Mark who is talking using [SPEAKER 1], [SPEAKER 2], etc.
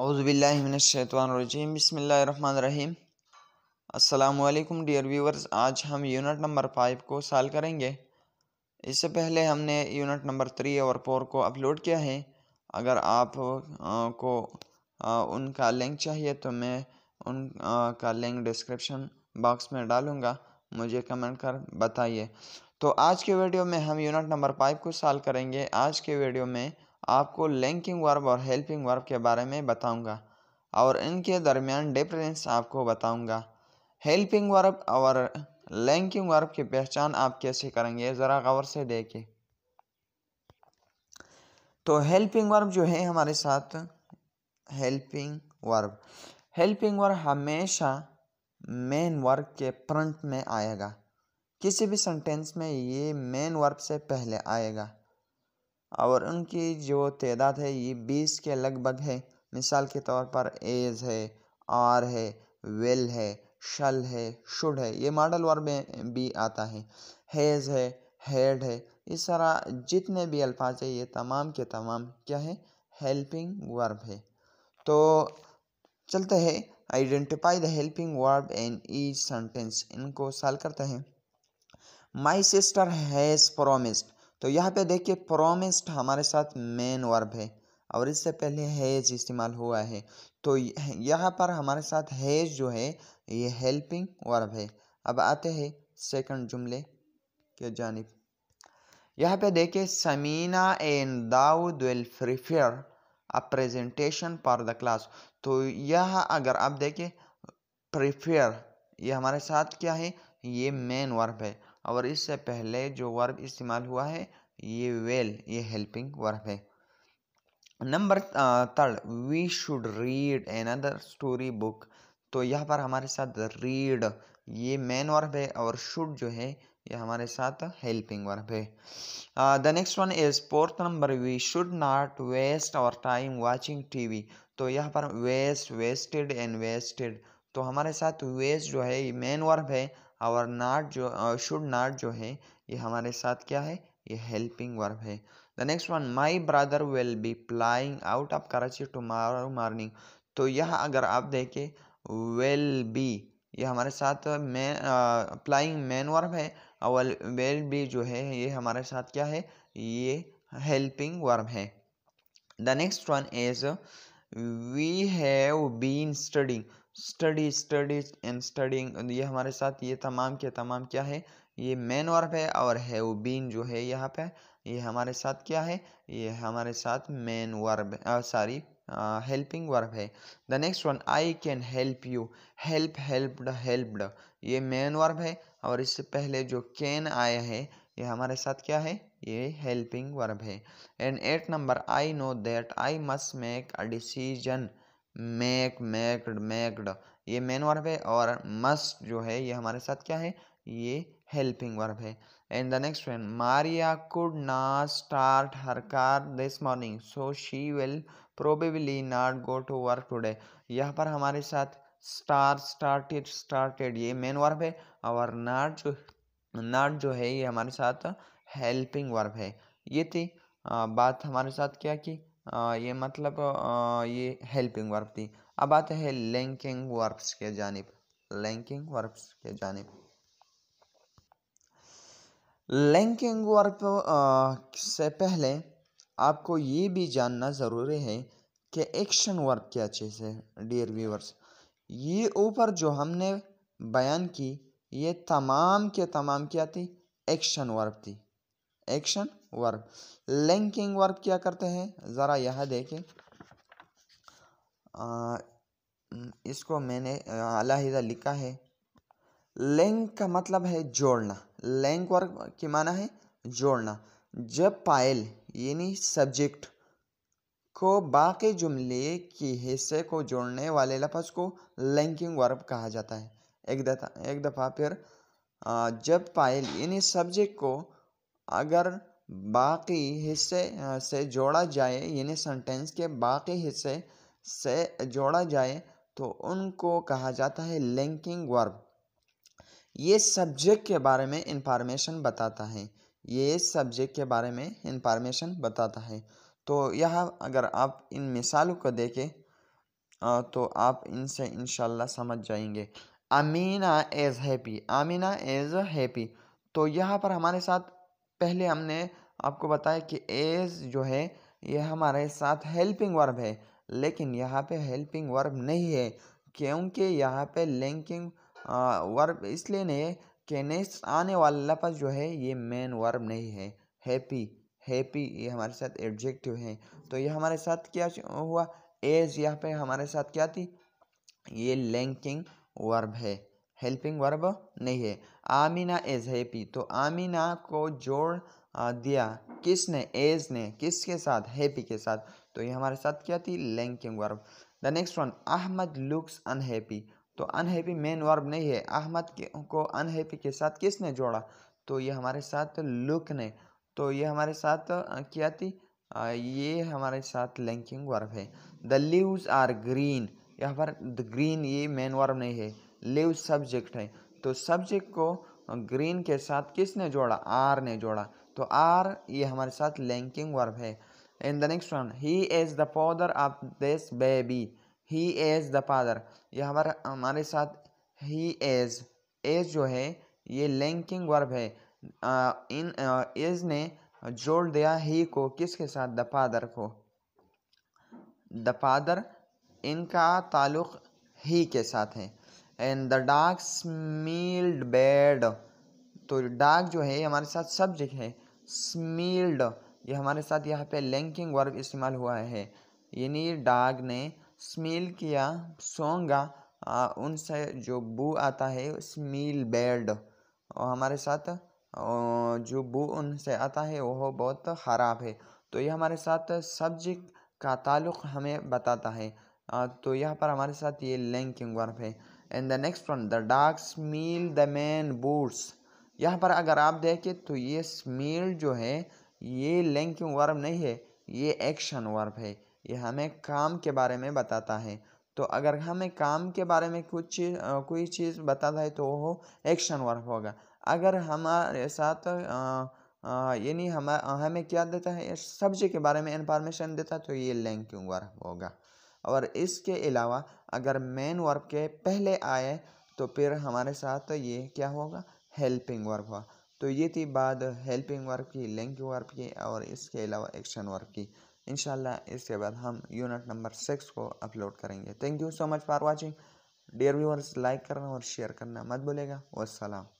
[SPEAKER 1] अउज़बिल्लिमिनशैतवानरजीम बसमीम अल्लाम dear viewers आज हम यूनिट नंबर फाइव को साल करेंगे इससे पहले हमने यूनिट नंबर थ्री और फोर को अपलोड किया है अगर आप आ, को आ, उनका लिंक चाहिए तो मैं उन आ, का लिंक डिस्क्रिप्शन बॉक्स में डालूँगा मुझे कमेंट कर बताइए तो आज के वीडियो में हम यूनिट नंबर फाइव को साल करेंगे आज के वीडियो में आपको लिंकिंग वर्ब और हेल्पिंग वर्ब के बारे में बताऊंगा और इनके दरमियान डिफरेंस आपको बताऊंगा हेल्पिंग वर्ब और लिंकिंग वर्ब की पहचान आप कैसे करेंगे ज़रा गौर से देखें तो हेल्पिंग वर्ब जो है हमारे साथ हेल्पिंग वर्ब हेल्पिंग वर्ब हमेशा मेन वर्ब के फ्रंट में आएगा किसी भी सेंटेंस में ये मेन वर्ब से पहले आएगा और उनकी जो तादाद है ये बीस के लगभग है मिसाल के तौर पर एज है आर है वेल है शल है शुड है ये मॉडल वर्ब में भी आता है हेज़ है हेड है इस तरह जितने भी अल्फाज है ये तमाम के तमाम क्या है हेल्पिंग वर्ब है तो चलते हैं identify the helping verb in each sentence इनको साल करते हैं माई सिस्टर हैज़ प्रोमिस्ड तो यहाँ पे देखिए प्रोमिस्ड हमारे साथ मेन वर्ब है और इससे पहले हैज इस्तेमाल हुआ है तो यहाँ पर हमारे साथ हैज जो है ये हेल्पिंग वर्ब है अब आते हैं सेकंड जुमले के जानब यहाँ पे देखिए Sameena and Dawood will prepare a presentation for the class तो यह अगर आप देखें प्रिफेयर ये हमारे साथ क्या है ये मेन वर्ब है और इससे पहले जो वर्ब इस्तेमाल हुआ है ये वेल ये हेल्पिंग वर्ब है number third we should read other story book तो यहाँ पर हमारे साथ रीड ये मेन वर्ब है और शुड जो है ये हमारे साथ हेल्पिंग वर्ब है the next one is fourth number we should not waste our time watching TV तो यहाँ पर वेस्ट वेस्टेड एंड वेस्टेड तो हमारे साथ वेस्ट जो है ये मेन वर्ब है आवर नाट जो शुड uh, नाट जो है ये हमारे साथ क्या है ये हेल्पिंग वर्ब है the next one my brother will be flying out of Karachi tomorrow morning तो यह अगर आप देखें विल बी ये हमारे साथ मैन प्लाइंग मैन वर्ब है और विल बी जो है ये हमारे साथ क्या है ये हेल्पिंग वर्ब है the next one is we have been studying study studies and studying ये हमारे साथ ये तमाम के तमाम क्या है ये मेन वर्ब है और हैव बीन जो है यहाँ पे ये हमारे साथ क्या है ये हमारे साथ main verb sorry helping verb है the next one I can help you help helped helped ये मेन वर्ब है और इससे पहले जो कैन आया है ये हमारे साथ क्या है ये हेल्पिंग वर्ब है and eight number I know that I must make a decision make maked maked ये मेन वर्ब है और मस्ट जो है ये हमारे साथ क्या है ये हेल्पिंग वर्ब है and the next one Maria couldn't start her car this morning so she will probably not go to work today यहाँ पर हमारे साथ स्टार स्टार्टेड स्टार्टेड ये मेन वर्ब है और नाट जो नाट जो है ये हमारे साथ हेल्पिंग वर्ब है ये थी बात हमारे साथ क्या की ये मतलब ये हेल्पिंग वर्ब थी अब आते हैं लिंकिंग वर्ब्स के जानब लिंकिंग वर्ब्स के जानब लिंकिंग वर्ब से पहले आपको ये भी जानना ज़रूरी है कि एक्शन वर्ब क्या चीज़ है डियर व्यूवर्स ये ऊपर जो हमने बयान की ये तमाम के तमाम क्या थी एक्शन वर्ब थी एक्शन वर्ब लिंकिंग वर्ब क्या करते हैं ज़रा यह देखें इसको मैंने अलहदा लिखा है लिंक का मतलब है जोड़ना लिंक वर्ब के माना है जोड़ना जब पायल यानी सब्जेक्ट को बाकी जुमले के हिस्से को जोड़ने वाले लफ्ज़ को लिंकिंग वर्ब कहा जाता है एक दफा एक दफ़ा फिर जब पायल यानी सब्जेक्ट को अगर बाकी हिस्से से जोड़ा जाए यानी सेंटेंस के बाकी हिस्से से जोड़ा जाए तो उनको कहा जाता है लिंकिंग वर्ब ये सब्जेक्ट के बारे में इंफॉर्मेशन बताता है ये सब्जेक्ट के बारे में इंफॉर्मेशन बताता है तो यह अगर आप इन मिसालों को देखें तो आप इनसे इनशाला समझ जाएंगे Amina is happy Amina is happy तो यहाँ पर हमारे साथ पहले हमने आपको बताया कि एज जो है ये हमारे साथ हेल्पिंग वर्ब है लेकिन यहाँ पे हेल्पिंग वर्ब नहीं है क्योंकि यहाँ पे लिंकिंग वर्ब इसलिए नहीं है कि नेक्स्ट आने वाला लफ्ज़ जो है ये मेन वर्ब नहीं है हैप्पी हैप्पी ये हमारे साथ एडजेक्टिव है तो ये हमारे साथ क्या हुआ एज यहाँ पे हमारे साथ क्या थी ये लिंकिंग वर्ब है हेल्पिंग वर्ब नहीं है आमीना एज हैप्पी तो आमीना को जोड़ दिया किसने एज ने किसके साथ हैप्पी के साथ तो ये हमारे साथ क्या थी linking verb the next one Ahmad looks unhappy तो अनहैप्पी मेन वर्ब नहीं है अहमद को अनहैप्पी के साथ किसने जोड़ा तो ये हमारे साथ लुक ने तो ये हमारे साथ क्या थी ये हमारे साथ लैंकिंग वर्ब है द लीव्स आर ग्रीन यहाँ पर द ग्रीन ये मेन वर्ब नहीं है लिव सब्जेक्ट है तो सब्जेक्ट को ग्रीन के साथ किसने जोड़ा आर ने जोड़ा तो आर ये हमारे साथ लैंकिंग वर्ब है in the next one he is the father of this baby he is the father ये हमारे हमारे साथ ही एज एज जो है ये लैंकिंग वर्ब है इन एज ने जोड़ दिया ही को किसके साथ द फादर को द फादर इनका ताल्लुक़ ही के साथ है and the dark smelled bed तो डार्क जो है हमारे साथ सब्जेक्ट है स्मील्ड ये हमारे साथ यहाँ पे लैंकिंग वर्ब इस्तेमाल हुआ है यानी डाग ने स्मील किया सोंगा उनसे जो बू आता है स्मील बेड और हमारे साथ जो बू उनसे आता है वह बहुत ख़राब है तो यह हमारे साथ सब्जेक्ट का ताल्लुक़ हमें बताता है तो यहाँ पर हमारे साथ ये लैंकिंग वर्ब है and the next one the dark smile the man boots यहाँ पर अगर आप देखें तो ये स्मील जो है ये लिंकिंग वर्ब नहीं है ये एक्शन वर्ब है ये हमें काम के बारे में बताता है तो अगर हमें काम के बारे में कुछ चीज़ कोई चीज़ बताता है तो वो एक्शन वर्ब होगा अगर हमारे साथ यानी हम हमें क्या देता है सब्जी के बारे में इंफॉर्मेशन देता है तो ये लिंकिंग वर्ब होगा और इसके अलावा अगर मेन वर्ब के पहले आए तो फिर हमारे साथ ये क्या होगा हेल्पिंग वर्ब हुआ तो ये थी बात हेल्पिंग वर्ब की लिंक वर्ब की और इसके अलावा एक्शन वर्ब की इनशाला इसके बाद हम यूनिट नंबर सिक्स को अपलोड करेंगे thank you so much for watching dear viewers like करना और शेयर करना मत भूलेगा वसलाम